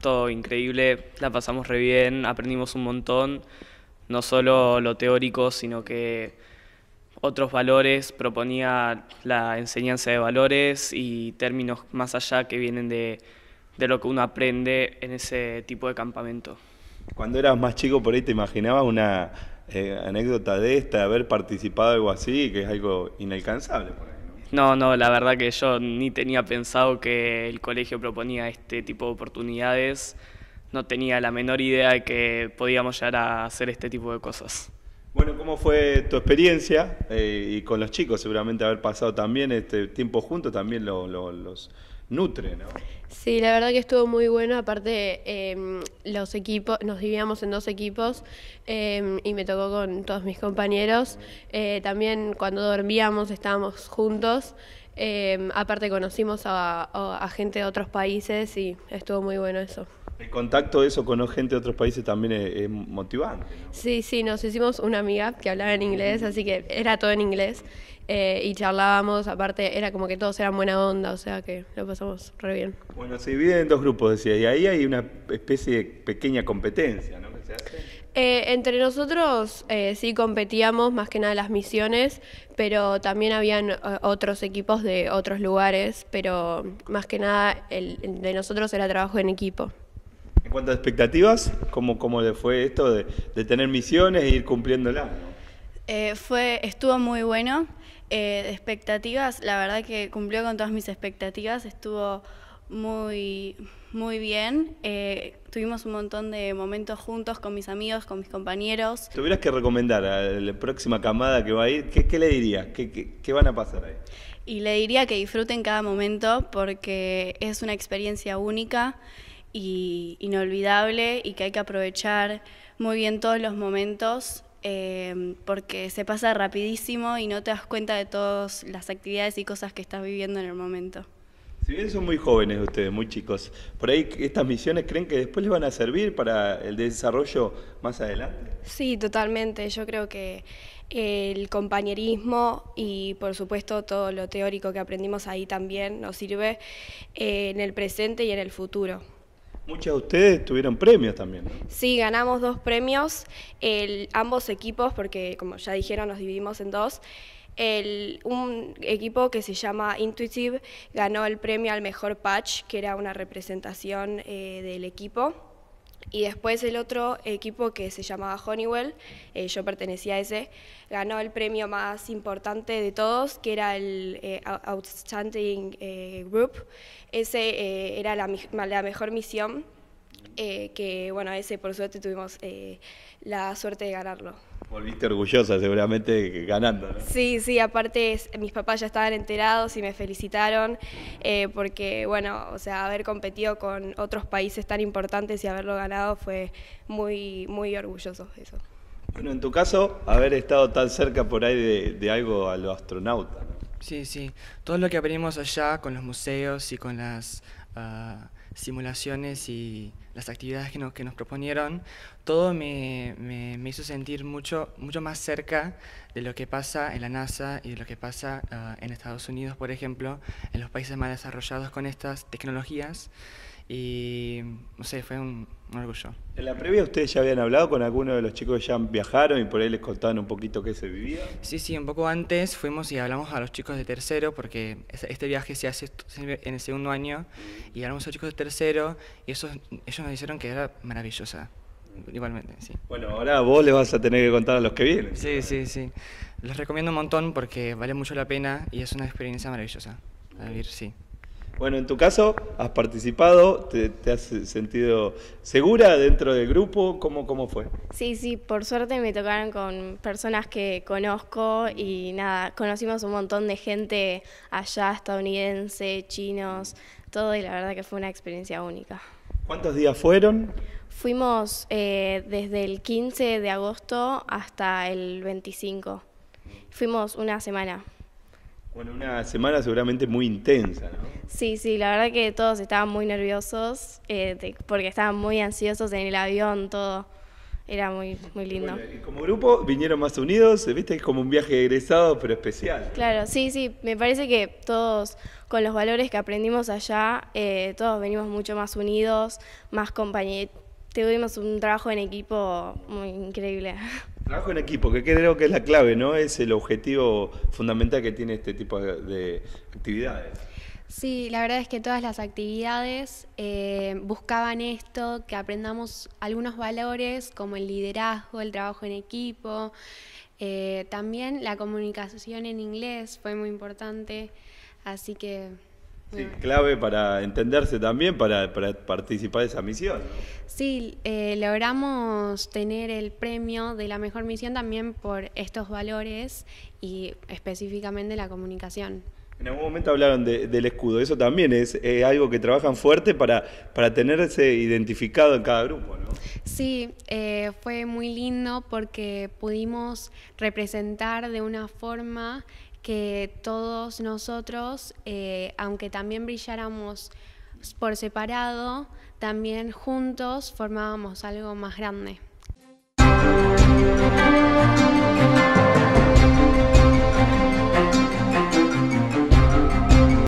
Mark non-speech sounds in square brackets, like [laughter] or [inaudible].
Todo increíble, la pasamos re bien, aprendimos un montón, no solo lo teórico, sino que otros valores, proponía la enseñanza de valores y términos más allá que vienen de, lo que uno aprende en ese tipo de campamento. Cuando eras más chico por ahí te imaginabas una eh, anécdota de esta, de haber participado algo así, que es algo inalcanzable. No, no, la verdad que yo ni tenía pensado que el colegio proponía este tipo de oportunidades. No tenía la menor idea de que podíamos llegar a hacer este tipo de cosas. Bueno, ¿cómo fue tu experiencia? Eh, y con los chicos, seguramente haber pasado también este tiempo juntos, también los, nutre, ¿no? Sí, la verdad que estuvo muy bueno. Aparte, em, los equipos, nos dividíamos en dos equipos em, y me tocó con todos mis compañeros. Eh, también cuando dormíamos estábamos juntos. Em, aparte conocimos a gente de otros países y estuvo muy bueno eso. El contacto eso con gente de otros países también es, motivante. Sí, sí, nos hicimos una amiga que hablaba en inglés, así que era todo en inglés eh, y charlábamos, aparte era como que todos eran buena onda, o sea que lo pasamos re bien. Bueno, se divide en dos grupos, decía, y ahí hay una especie de pequeña competencia, ¿no? Eh, entre nosotros eh, sí competíamos más que nada las misiones, pero también habían otros equipos de otros lugares, pero más que nada el de nosotros era trabajo en equipo. ¿Cuántas expectativas, ¿cómo, cómo le fue esto de, tener misiones e ir cumpliéndolas? Eh, fue, estuvo muy bueno. Eh, expectativas, la verdad que cumplió con todas mis expectativas, estuvo muy, muy bien. Eh, tuvimos un montón de momentos juntos con mis amigos, con mis compañeros. Tuvieras que recomendar a la próxima camada que va a ir, ¿qué, le dirías? ¿Qué, ¿Qué, qué, van a pasar ahí? Y le diría que disfruten cada momento porque es una experiencia única y inolvidable y que hay que aprovechar muy bien todos los momentos eh, porque se pasa rapidísimo y no te das cuenta de todas las actividades y cosas que estás viviendo en el momento. Si bien son muy jóvenes ustedes, muy chicos, por ahí estas misiones creen que después les van a servir para el desarrollo más adelante. Sí, totalmente. Yo creo que eh, el compañerismo y por supuesto todo lo teórico que aprendimos ahí también nos sirve eh, en el presente y en el futuro. Muchas de ustedes tuvieron premios también. Sí, ganamos dos premios, el, ambos equipos, porque como ya dijeron, nos dividimos en dos. un equipo que se llama Intuitive ganó el premio al mejor patch, que era una representación eh, del equipo. Y después el otro equipo que se llamaba Honeywell, eh, yo pertenecía a ese, ganó el premio más importante de todos, que era el eh, Outstanding eh, Group. Ese era la, la mejor misión eh, que bueno, ese por suerte tuvimos eh, la suerte de ganarlo. Volviste orgullosa seguramente ganando. Sí, sí, aparte mis papás ya estaban enterados y me felicitaron eh, porque, bueno, o sea, haber competido con otros países tan importantes y haberlo ganado fue muy, muy orgulloso eso. Bueno, en tu caso, haber estado tan cerca por ahí de, algo a lo astronauta. Sí, sí, todo lo que aprendimos allá con los museos y con las Ah, simulaciones y las actividades que, que nos proponieron, todo me, hizo sentir mucho, mucho más cerca de lo que pasa en la NASA y de lo que pasa ah, en Estados Unidos, por ejemplo, en los países más desarrollados con estas tecnologías y no sé, fue un, orgullo. ¿En la previa ustedes ya habían hablado con alguno de los chicos que ya viajaron y por ahí les contaban un poquito qué se vivía? Sí, sí, un poco antes fuimos y hablamos a los chicos de tercero, porque este viaje se hace en el segundo año, y hablamos a los chicos de tercero y esos, ellos nos dijeron que era maravillosa. Igualmente, sí. Bueno, ahora vos le vas a tener que contar a los que vienen. Sí, sí, sí. Los recomiendo un montón porque vale mucho la pena y es una experiencia maravillosa. A vivir, sí. Bueno, en tu caso, has participado, te, has sentido segura dentro del grupo, ¿Cómo, fue? Sí, sí, por suerte me tocaron con personas que conozco y nada, conocimos un montón de gente allá, estadounidense, chinos, todo y la verdad que fue una experiencia única. ¿Cuántos días fueron? Fuimos eh, desde el 15 de agosto hasta el 25. Fuimos una semana. Bueno, una semana seguramente muy intensa, ¿no? Sí, sí, la verdad que todos estaban muy nerviosos eh, porque estaban muy ansiosos en el avión, todo. Era muy, muy lindo. y como grupo vinieron más unidos, eh, viste, es como un viaje egresado, pero especial. Claro, sí, sí, me parece que todos, con los valores que aprendimos allá, eh, todos venimos mucho más unidos, más compañeros. Tuvimos un trabajo en equipo muy increíble. [laughs] Trabajo en equipo, que creo que es la clave, ¿no? Es el objetivo fundamental que tiene este tipo de actividades. Sí, la verdad es que todas las actividades eh, buscaban esto, que aprendamos algunos valores como el liderazgo, el trabajo en equipo, eh, también la comunicación en inglés fue muy importante, así que Sí, clave para entenderse también, para, participar de esa misión. Sí, eh, logramos tener el premio de la mejor misión también por estos valores y específicamente la comunicación. En algún momento hablaron del escudo, eso también es algo que trabajan fuerte para, tenerse identificado en cada grupo, ¿no? Sí, eh, fue muy lindo porque pudimos representar de una forma que todos nosotros, eh, aunque también brilláramos por separado, también juntos formábamos algo más grande.